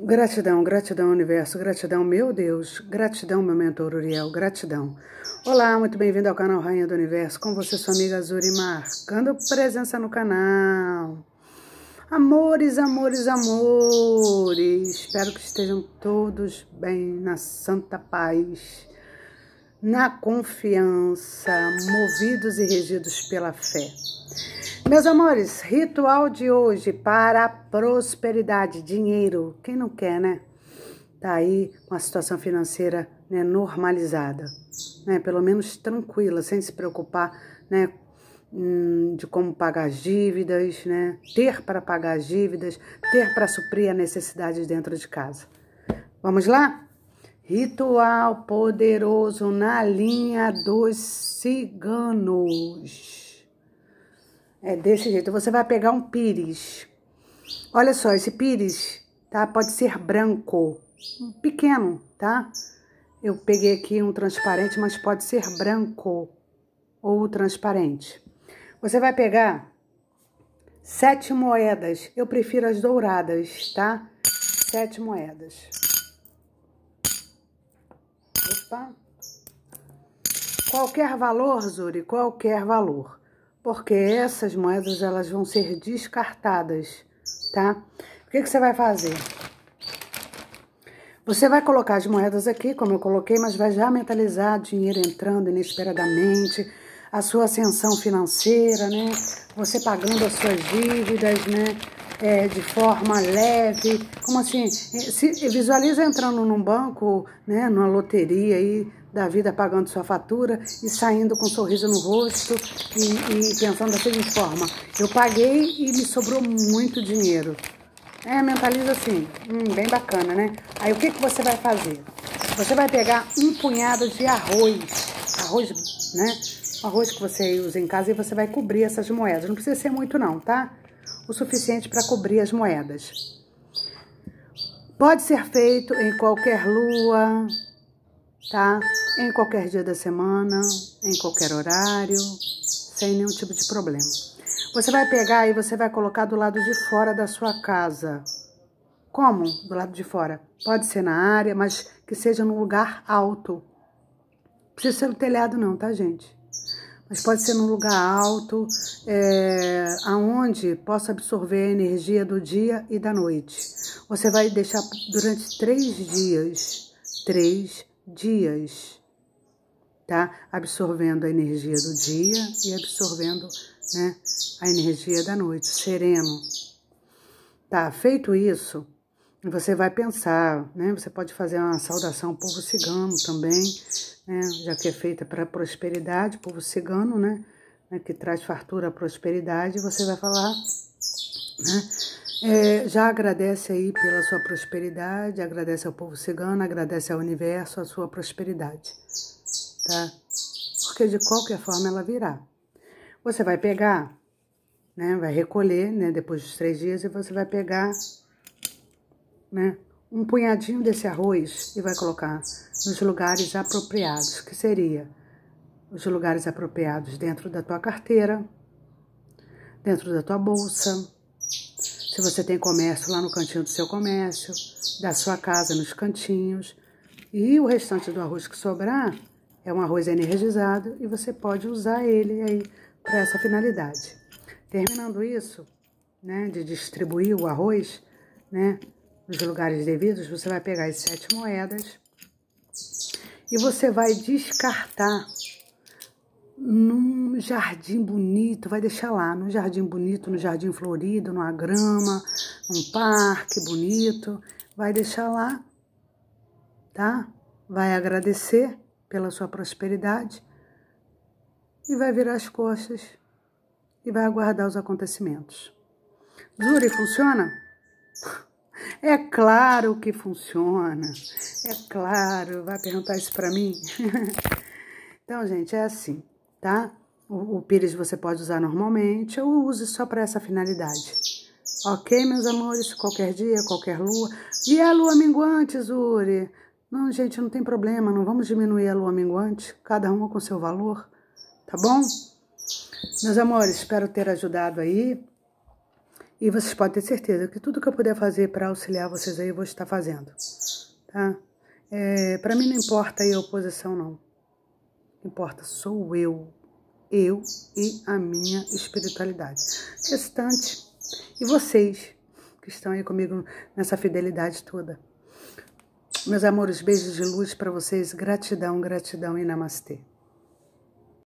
Gratidão, gratidão, universo, gratidão, meu Deus, gratidão, meu mentor Uriel, gratidão. Olá, muito bem-vindo ao canal Rainha do Universo, com você, sua amiga Azuri, marcando presença no canal. Amores, amores, amores, espero que estejam todos bem, na santa paz na confiança, movidos e regidos pela fé. Meus amores, ritual de hoje para prosperidade, dinheiro, quem não quer, né? Tá aí com a situação financeira né, normalizada, né? Pelo menos tranquila, sem se preocupar, né? Hum, de como pagar as dívidas, né? Ter para pagar as dívidas, ter para suprir a necessidade dentro de casa. Vamos lá? Ritual poderoso na linha dos ciganos. É desse jeito. Você vai pegar um pires. Olha só, esse pires, tá? Pode ser branco, pequeno, tá? Eu peguei aqui um transparente, mas pode ser branco ou transparente. Você vai pegar sete moedas. Eu prefiro as douradas, tá? Sete moedas tá? Qualquer valor, Zuri, qualquer valor. Porque essas moedas, elas vão ser descartadas, tá? O que, que você vai fazer? Você vai colocar as moedas aqui, como eu coloquei, mas vai já mentalizar dinheiro entrando inesperadamente, a sua ascensão financeira, né? Você pagando as suas dívidas, né? é, de forma leve, como assim, eh, se visualiza entrando num banco, né, numa loteria aí da vida pagando sua fatura e saindo com um sorriso no rosto e, e pensando da seguinte forma, eu paguei e me sobrou muito dinheiro. É, mentaliza assim, hum, bem bacana, né? Aí o que, que você vai fazer? Você vai pegar um punhado de arroz, arroz, né? arroz que você usa em casa e você vai cobrir essas moedas. Não precisa ser muito não, tá? o suficiente para cobrir as moedas. Pode ser feito em qualquer lua, tá? Em qualquer dia da semana, em qualquer horário, sem nenhum tipo de problema. Você vai pegar e você vai colocar do lado de fora da sua casa. Como? Do lado de fora. Pode ser na área, mas que seja num lugar alto. precisa ser no telhado não, tá, gente? mas pode ser num lugar alto, é, aonde possa absorver a energia do dia e da noite. Você vai deixar durante três dias, três dias, tá? Absorvendo a energia do dia e absorvendo né, a energia da noite, sereno. Tá, feito isso, você vai pensar, né? Você pode fazer uma saudação ao povo cigano também, né? Já que é feita para prosperidade, povo cigano, né? É que traz fartura, prosperidade. Você vai falar, né? É, já agradece aí pela sua prosperidade, agradece ao povo cigano, agradece ao universo a sua prosperidade, tá? Porque de qualquer forma ela virá. Você vai pegar, né? Vai recolher, né? Depois dos três dias e você vai pegar né, um punhadinho desse arroz e vai colocar nos lugares apropriados, que seria os lugares apropriados dentro da tua carteira, dentro da tua bolsa, se você tem comércio lá no cantinho do seu comércio, da sua casa nos cantinhos, e o restante do arroz que sobrar é um arroz energizado e você pode usar ele aí para essa finalidade. Terminando isso, né, de distribuir o arroz, né, nos lugares devidos, você vai pegar as sete moedas e você vai descartar num jardim bonito, vai deixar lá, num jardim bonito, num jardim florido, numa grama, num parque bonito, vai deixar lá, tá? Vai agradecer pela sua prosperidade e vai virar as costas e vai aguardar os acontecimentos. Júri, funciona? É claro que funciona. É claro. Vai perguntar isso para mim? então, gente, é assim, tá? O, o pires você pode usar normalmente ou use só para essa finalidade. Ok, meus amores? Qualquer dia, qualquer lua. E a lua minguante, Zuri? Não, gente, não tem problema. Não vamos diminuir a lua minguante. Cada uma com seu valor. Tá bom? Meus amores, espero ter ajudado aí. E vocês podem ter certeza que tudo que eu puder fazer para auxiliar vocês aí, eu vou estar fazendo. Tá? É, para mim não importa aí a oposição, não. Importa sou eu. Eu e a minha espiritualidade. Restante. E vocês que estão aí comigo nessa fidelidade toda. Meus amores, beijos de luz para vocês. Gratidão, gratidão e namastê.